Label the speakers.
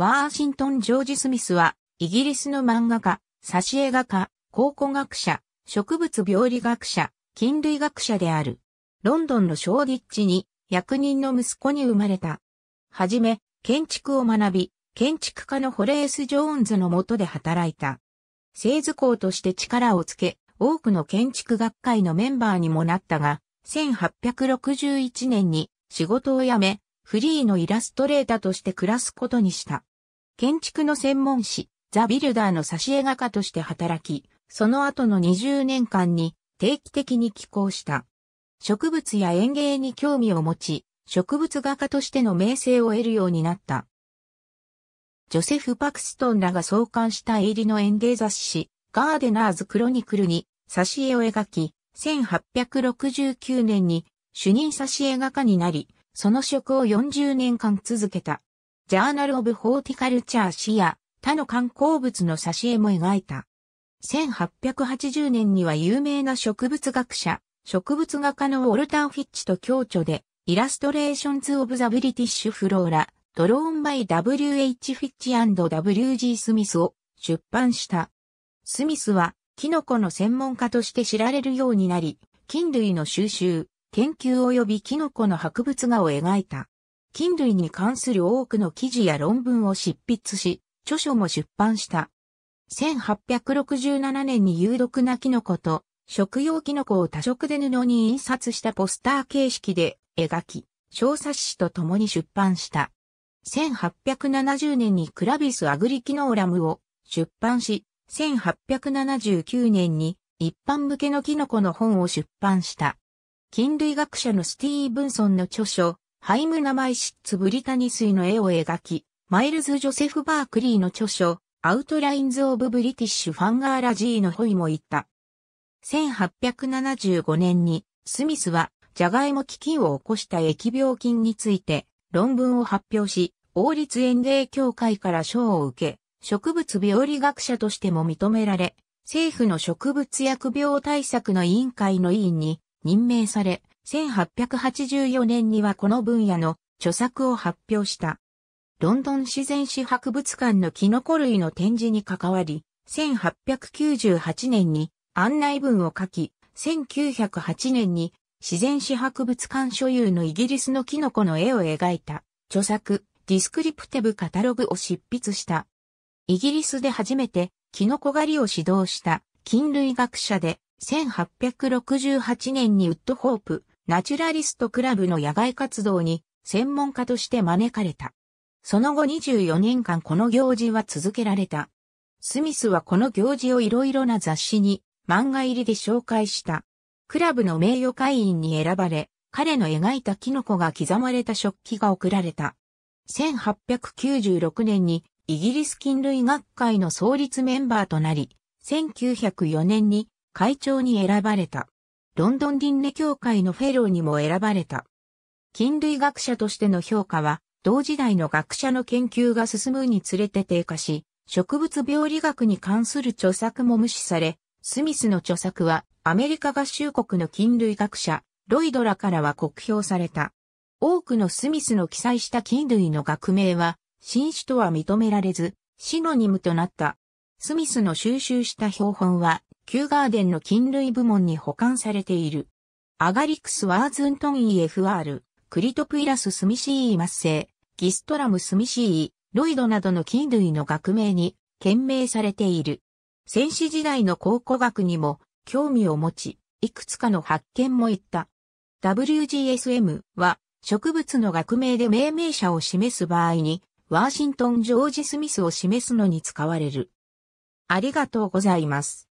Speaker 1: ワーシントン・ジョージ・スミスは、イギリスの漫画家、挿絵画家、考古学者、植物病理学者、菌類学者である。ロンドンのショーディッチに、役人の息子に生まれた。はじめ、建築を学び、建築家のホレース・ジョーンズの下で働いた。製図工として力をつけ、多くの建築学会のメンバーにもなったが、1861年に仕事を辞め、フリーのイラストレーターとして暮らすことにした。建築の専門誌、ザ・ビルダーの挿絵画家として働き、その後の20年間に定期的に寄稿した。植物や園芸に興味を持ち、植物画家としての名声を得るようになった。ジョセフ・パクストンらが創刊した入りの園芸雑誌、ガーデナーズ・クロニクルに挿絵を描き、1869年に主任挿絵画家になり、その職を40年間続けた。ジャーナル・オブ・ホーティカルチャー誌や他の観光物の挿絵も描いた。1880年には有名な植物学者、植物画家のウォルター・フィッチと共著で、イラストレーションズ・オブ・ザ・ブリティッシュ・フローラ、ドローン・バイ・ W.H. フィッチ &W.G. スミスを出版した。スミスは、キノコの専門家として知られるようになり、菌類の収集、研究及びキノコの博物画を描いた。菌類に関する多くの記事や論文を執筆し、著書も出版した。1867年に有毒なキノコと食用キノコを多色で布に印刷したポスター形式で描き、小冊子と共に出版した。1870年にクラビス・アグリキノーラムを出版し、1879年に一般向けのキノコの本を出版した。菌類学者のスティーブンソンの著書、ハイムナマイシッツ・ブリタニスイの絵を描き、マイルズ・ジョセフ・バークリーの著書、アウトラインズ・オブ・ブリティッシュ・ファンガーラジーのホイも言った。1875年に、スミスは、ジャガイモ基金を起こした疫病菌について、論文を発表し、王立園芸協会から賞を受け、植物病理学者としても認められ、政府の植物薬病対策の委員会の委員に任命され、1884年にはこの分野の著作を発表した。ロンドン自然史博物館のキノコ類の展示に関わり、1898年に案内文を書き、1908年に自然史博物館所有のイギリスのキノコの絵を描いた著作ディスクリプティブカタログを執筆した。イギリスで初めてキノコ狩りを指導した菌類学者で1868年にウッドホープナチュラリストクラブの野外活動に専門家として招かれた。その後24年間この行事は続けられた。スミスはこの行事をいろいろな雑誌に漫画入りで紹介した。クラブの名誉会員に選ばれ、彼の描いたキノコが刻まれた食器が贈られた。1896年にイギリス菌類学会の創立メンバーとなり、1904年に会長に選ばれた。ロンドン輪廻協会のフェローにも選ばれた。菌類学者としての評価は、同時代の学者の研究が進むにつれて低下し、植物病理学に関する著作も無視され、スミスの著作はアメリカ合衆国の菌類学者、ロイドラからは酷評された。多くのスミスの記載した菌類の学名は、新種とは認められず、シノニムとなった。スミスの収集した標本は、キューガーデンの菌類部門に保管されている。アガリクスワーズントン EFR、クリトプイラススミシーイマッセイ、ギストラムスミシーイ、ロイドなどの菌類の学名に懸命されている。戦士時代の考古学にも興味を持ち、いくつかの発見も行った。WGSM は植物の学名で命名者を示す場合に、ワーシントン・ジョージ・スミスを示すのに使われる。ありがとうございます。